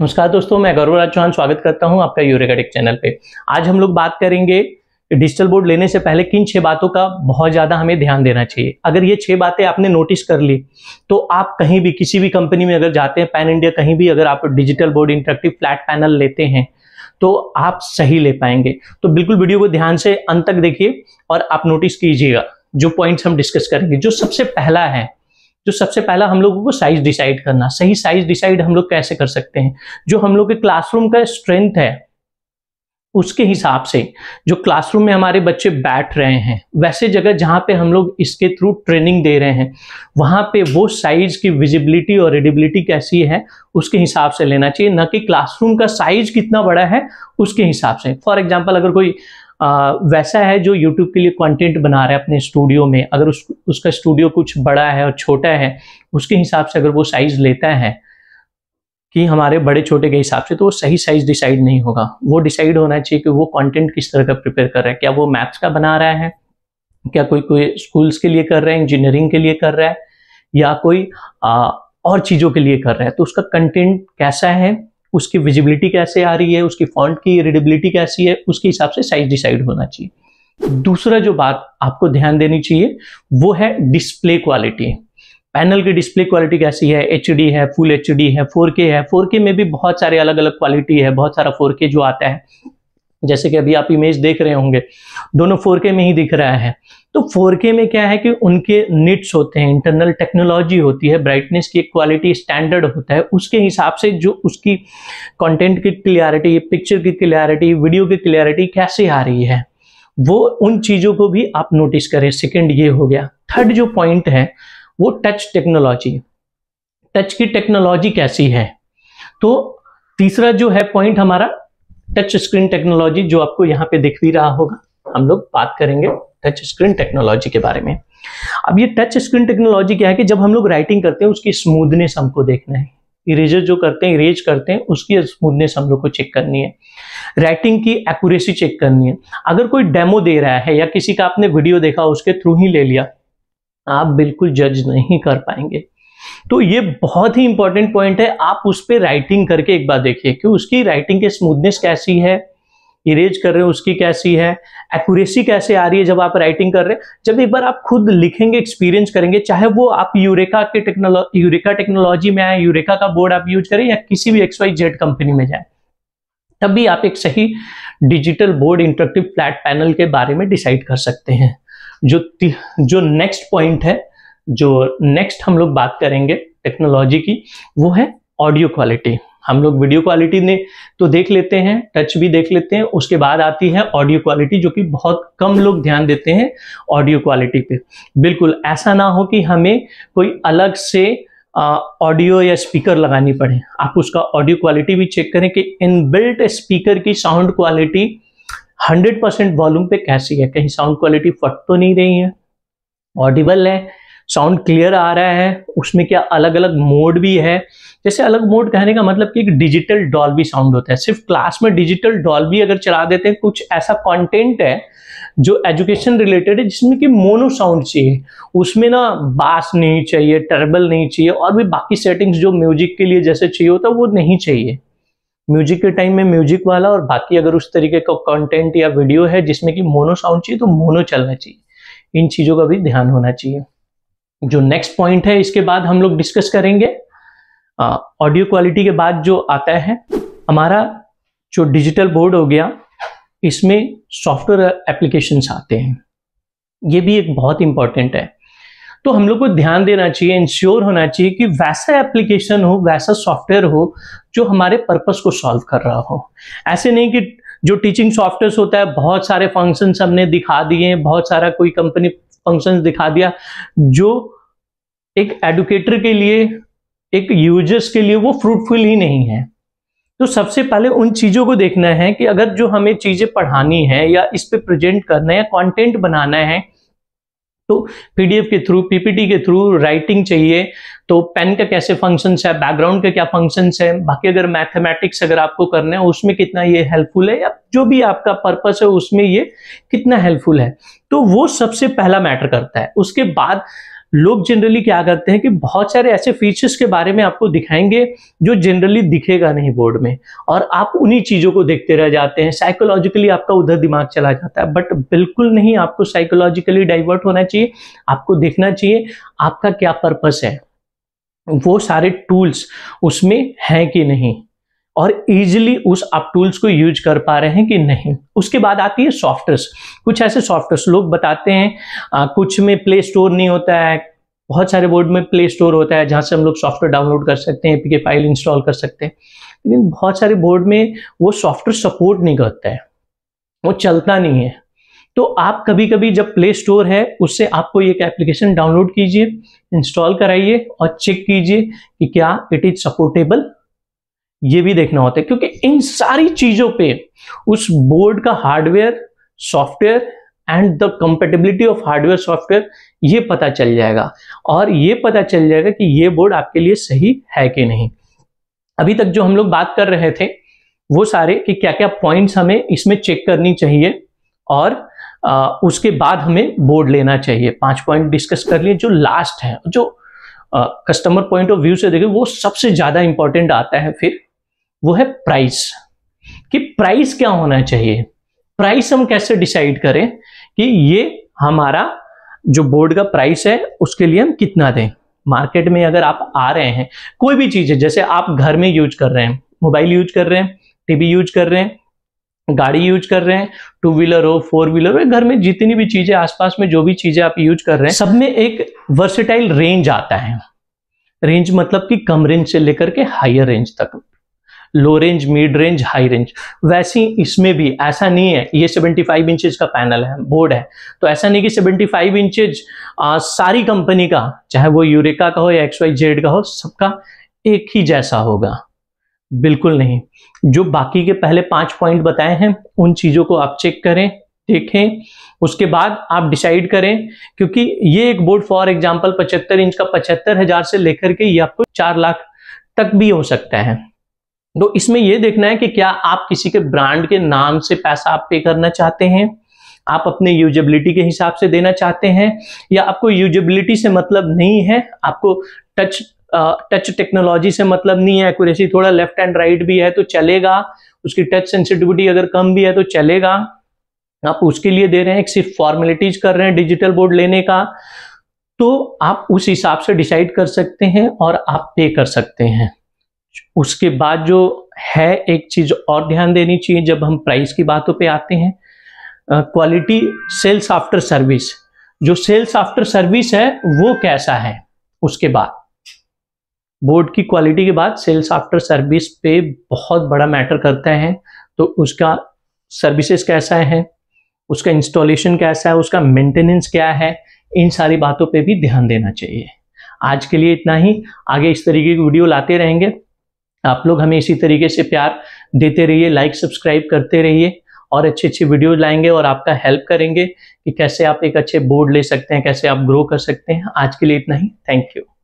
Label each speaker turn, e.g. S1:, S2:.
S1: नमस्कार दोस्तों मैं गौरव राज चौहान स्वागत करता हूं आपका यूरेगेटिक चैनल पे आज हम लोग बात करेंगे डिजिटल बोर्ड लेने से पहले किन छह बातों का बहुत ज्यादा हमें ध्यान देना चाहिए अगर ये छह बातें आपने नोटिस कर ली तो आप कहीं भी किसी भी कंपनी में अगर जाते हैं पैन इंडिया कहीं भी अगर आप digital board interactive flat panel लेते हैं तो आप सही ले पाएंगे तो बिल्कुल वीडियो को ध्यान से अंत तक देखिए और आप नोटिस कीजिएगा जो पॉइंट्स हम डिस्कस करेंगे जो सबसे पहला है जो तो सबसे पहला हम लोगों को साइज डिसाइड करना सही साइज डिसाइड हम लोग कैसे कर सकते हैं जो हम लोग के क्लासरूम का स्ट्रेंथ है उसके हिसाब से जो क्लासरूम में हमारे बच्चे बैठ रहे हैं वैसे जगह जहां पे हम लोग इसके थ्रू ट्रेनिंग दे रहे हैं वहां पे वो साइज की विजिबिलिटी और रेडिबिलिटी कैसी है उसके हिसाब से लेना चाहिए ना कि क्लासरूम का साइज कितना बड़ा है उसके हिसाब से फॉर एग्जांपल अगर कोई वैसा है जो यूट्यूब के लिए कंटेंट बना रहा है अपने स्टूडियो में अगर उस उसका स्टूडियो कुछ बड़ा है और छोटा है उसके हिसाब से अगर वो साइज़ लेता है कि हमारे बड़े छोटे के हिसाब से तो वो सही साइज डिसाइड नहीं होगा वो डिसाइड होना चाहिए कि वो कंटेंट किस तरह का प्रिपेयर कर रहा है क्या वो मैथ्स का बना रहा है क्या कोई कोई स्कूल्स के लिए कर रहा है इंजीनियरिंग के लिए कर रहा है या कोई आ, और चीज़ों के लिए कर रहा है तो उसका कंटेंट कैसा है उसकी विजिबिलिटी कैसे आ रही है उसकी फॉन्ट की रीडेबिलिटी कैसी है उसके हिसाब से साइज डिसाइड होना चाहिए दूसरा जो बात आपको ध्यान देनी चाहिए वो है डिस्प्ले क्वालिटी पैनल की डिस्प्ले क्वालिटी कैसी है एच है फुल एच है फोर है फोर में भी बहुत सारे अलग अलग क्वालिटी है बहुत सारा फोर जो आता है जैसे कि अभी आप इमेज देख रहे होंगे दोनों फोर में ही दिख रहा है तो के में क्या है कि उनके निट्स होते हैं इंटरनल टेक्नोलॉजी होती है ब्राइटनेस की एक क्वालिटी स्टैंडर्ड होता है उसके हिसाब से जो उसकी कंटेंट की क्लियरिटी पिक्चर की क्लियरिटी वीडियो की क्लियरिटी कैसे आ रही है वो उन चीज़ों को भी आप नोटिस करें सेकेंड ये हो गया थर्ड जो पॉइंट है वो टच टेक्नोलॉजी टच की टेक्नोलॉजी कैसी है तो तीसरा जो है पॉइंट हमारा टच स्क्रीन टेक्नोलॉजी जो आपको यहाँ पे दिख भी रहा होगा हम लोग बात करेंगे टच स्क्रीन टेक्नोलॉजी के बारे में अब ये टच स्क्रीन टेक्नोलॉजी क्या है कि जब हम लोग राइटिंग करते हैं उसकी स्मूदनेस हमको देखना है इरेजर जो करते हैं इरेज करते हैं उसकी स्मूदनेस हम लोग को चेक करनी है राइटिंग की एक्यूरेसी चेक करनी है अगर कोई डेमो दे रहा है या किसी का आपने वीडियो देखा उसके थ्रू ही ले लिया आप बिल्कुल जज नहीं कर पाएंगे तो ये बहुत ही इंपॉर्टेंट पॉइंट है आप उस पर राइटिंग करके एक बार देखिए कि उसकी राइटिंग की स्मूदनेस कैसी है इरेज कर रहे हो उसकी कैसी है एक्यूरेसी कैसे आ रही है जब आप राइटिंग कर रहे हैं जब एक बार आप खुद लिखेंगे एक्सपीरियंस करेंगे चाहे वो आप यूरेका के टेक्नोलॉ यूरेका टेक्नोलॉजी में आए यूरेका का बोर्ड आप यूज करें या किसी भी एक्सवाई जेड कंपनी में जाए तब भी आप एक सही digital board interactive flat panel के बारे में डिसाइड कर सकते हैं जो जो नेक्स्ट पॉइंट है जो नेक्स्ट हम लोग बात करेंगे टेक्नोलॉजी की वो है ऑडियो क्वालिटी हम लोग वीडियो क्वालिटी ने तो देख लेते हैं टच भी देख लेते हैं उसके बाद आती है ऑडियो क्वालिटी जो कि बहुत कम लोग ध्यान देते हैं ऑडियो क्वालिटी पे बिल्कुल ऐसा ना हो कि हमें कोई अलग से ऑडियो या स्पीकर लगानी पड़े आप उसका ऑडियो क्वालिटी भी चेक करें कि इनबिल्ट स्पीकर की साउंड क्वालिटी 100 परसेंट वॉल्यूम पे कैसी है कहीं साउंड क्वालिटी फट तो नहीं रही है ऑडिबल है साउंड क्लियर आ रहा है उसमें क्या अलग अलग मोड भी है जैसे अलग मोड कहने का मतलब कि एक डिजिटल डॉल्बी साउंड होता है सिर्फ क्लास में डिजिटल डॉल्बी अगर चला देते हैं कुछ ऐसा कंटेंट है जो एजुकेशन रिलेटेड है जिसमें कि मोनो साउंड चाहिए उसमें ना बास नहीं चाहिए टर्बल नहीं चाहिए और भी बाकी सेटिंग्स जो म्यूजिक के लिए जैसे चाहिए होता है वो नहीं चाहिए म्यूजिक के टाइम में म्यूजिक वाला और बाकी अगर उस तरीके का कंटेंट या वीडियो है जिसमें कि मोनो साउंड चाहिए तो मोनो चलना चाहिए इन चीज़ों का भी ध्यान होना चाहिए जो नेक्स्ट पॉइंट है इसके बाद हम लोग डिस्कस करेंगे ऑडियो क्वालिटी के बाद जो आता है हमारा जो डिजिटल बोर्ड हो गया इसमें सॉफ्टवेयर एप्लीकेशंस आते हैं ये भी एक बहुत इंपॉर्टेंट है तो हम लोग को ध्यान देना चाहिए इंश्योर होना चाहिए कि वैसा एप्लीकेशन हो वैसा सॉफ्टवेयर हो जो हमारे पर्पस को सॉल्व कर रहा हो ऐसे नहीं कि जो टीचिंग सॉफ्टवेयर होता है बहुत सारे फंक्शन हमने दिखा दिए बहुत सारा कोई कंपनी फंक्शन दिखा दिया जो एक एडुकेटर के लिए एक यूजर्स के लिए वो फ्रूटफुल ही नहीं है तो सबसे पहले उन चीज़ों को देखना है कि अगर जो हमें चीज़ें पढ़ानी है या इस पर प्रेजेंट करना है या कंटेंट बनाना है तो पीडीएफ के थ्रू पीपीटी के थ्रू राइटिंग चाहिए तो पेन का कैसे फंक्शंस है बैकग्राउंड का क्या फंक्शंस है बाकी अगर मैथमेटिक्स अगर आपको करना है उसमें कितना ये हेल्पफुल है या जो भी आपका पर्पस है उसमें ये कितना हेल्पफुल है तो वो सबसे पहला मैटर करता है उसके बाद लोग जनरली क्या करते हैं कि बहुत सारे ऐसे फीचर्स के बारे में आपको दिखाएंगे जो जनरली दिखेगा नहीं बोर्ड में और आप उन्हीं चीज़ों को देखते रह जाते हैं साइकोलॉजिकली आपका उधर दिमाग चला जाता है बट बिल्कुल नहीं आपको साइकोलॉजिकली डाइवर्ट होना चाहिए आपको देखना चाहिए आपका क्या पर्पस है वो सारे टूल्स उसमें हैं कि नहीं और इजिली उस आप टूल्स को यूज कर पा रहे हैं कि नहीं उसके बाद आती है सॉफ्टवेयर कुछ ऐसे सॉफ्टवेयर लोग बताते हैं आ, कुछ में प्ले स्टोर नहीं होता है बहुत सारे बोर्ड में प्ले स्टोर होता है जहाँ से हम लोग सॉफ्टवेयर डाउनलोड कर सकते हैं पीके फाइल इंस्टॉल कर सकते हैं लेकिन बहुत सारे बोर्ड में वो सॉफ्टवेयर सपोर्ट नहीं करता है वो चलता नहीं है तो आप कभी कभी जब प्ले स्टोर है उससे आपको एक एप्लीकेशन डाउनलोड कीजिए इंस्टॉल कराइए और चेक कीजिए कि क्या इट इज सपोर्टेबल ये भी देखना होता है क्योंकि इन सारी चीजों पे उस बोर्ड का hardware software and the compatibility of hardware software ये पता चल जाएगा और ये पता चल जाएगा कि ये बोर्ड आपके लिए सही है कि नहीं अभी तक जो हम लोग बात कर रहे थे वो सारे कि क्या क्या पॉइंट्स हमें इसमें चेक करनी चाहिए और आ, उसके बाद हमें बोर्ड लेना चाहिए पांच पॉइंट डिस्कस कर लिए जो लास्ट है जो कस्टमर पॉइंट ऑफ व्यू से देखें वो सबसे ज़्यादा इंपॉर्टेंट आता है फिर वो है प्राइस कि प्राइस क्या होना चाहिए प्राइस हम कैसे डिसाइड करें कि ये हमारा जो बोर्ड का प्राइस है उसके लिए हम कितना दें मार्केट में अगर आप आ रहे हैं कोई भी चीज़ है जैसे आप घर में यूज कर रहे हैं मोबाइल यूज कर रहे हैं टीवी यूज कर रहे हैं गाड़ी यूज कर रहे हैं टू व्हीलर हो फोर व्हीलर हो घर में जितनी भी चीजें आसपास में जो भी चीजें आप यूज कर रहे हैं सब में एक वर्सेटाइल रेंज आता है रेंज मतलब कि कम रेंज से लेकर के हायर रेंज तक low range mid range high range वैसे ही इसमें भी ऐसा नहीं है ये 75 इंचेज का पैनल है बोर्ड है तो ऐसा नहीं कि 75 इंचेज सारी कंपनी का चाहे वो यूरेका का हो या एक्स वाई जेड का हो सबका एक ही जैसा होगा बिल्कुल नहीं जो बाकी के पहले पांच पॉइंट बताए हैं उन चीज़ों को आप चेक करें देखें उसके बाद आप डिसाइड करें क्योंकि ये एक बोर्ड फॉर एग्जाम्पल पचहत्तर इंच का पचहत्तर हज़ार से लेकर के ये आपको चार लाख तक भी हो सकता है तो इसमें यह देखना है कि क्या आप किसी के ब्रांड के नाम से पैसा आप पे करना चाहते हैं आप अपने यूजेबिलिटी के हिसाब से देना चाहते हैं या आपको यूजेबिलिटी से मतलब नहीं है आपको टच टच टेक्नोलॉजी से मतलब नहीं है एक्यूरेसी थोड़ा लेफ्ट एंड राइट भी है तो चलेगा उसकी टच सेंसिटिविटी अगर कम भी है तो चलेगा आप उसके लिए दे रहे हैं सिर्फ फॉर्मेलिटीज कर रहे हैं डिजिटल बोर्ड लेने का तो आप उस हिसाब से डिसाइड कर सकते हैं और आप पे कर सकते हैं उसके बाद जो है एक चीज़ और ध्यान देनी चाहिए जब हम प्राइस की बातों पे आते हैं क्वालिटी सेल्स आफ्टर सर्विस जो सेल्स आफ्टर सर्विस है वो कैसा है उसके बाद बोर्ड की क्वालिटी के बाद सेल्स आफ्टर सर्विस पे बहुत बड़ा मैटर करता है तो उसका सर्विसेज कैसा है उसका इंस्टॉलेशन कैसा है उसका मेंटेनेंस क्या है इन सारी बातों पे भी ध्यान देना चाहिए आज के लिए इतना ही आगे इस तरीके की वीडियो लाते रहेंगे आप लोग हमें इसी तरीके से प्यार देते रहिए लाइक सब्सक्राइब करते रहिए और अच्छी अच्छी वीडियो लाएंगे और आपका हेल्प करेंगे कि कैसे आप एक अच्छे बोर्ड ले सकते हैं कैसे आप ग्रो कर सकते हैं आज के लिए इतना ही थैंक यू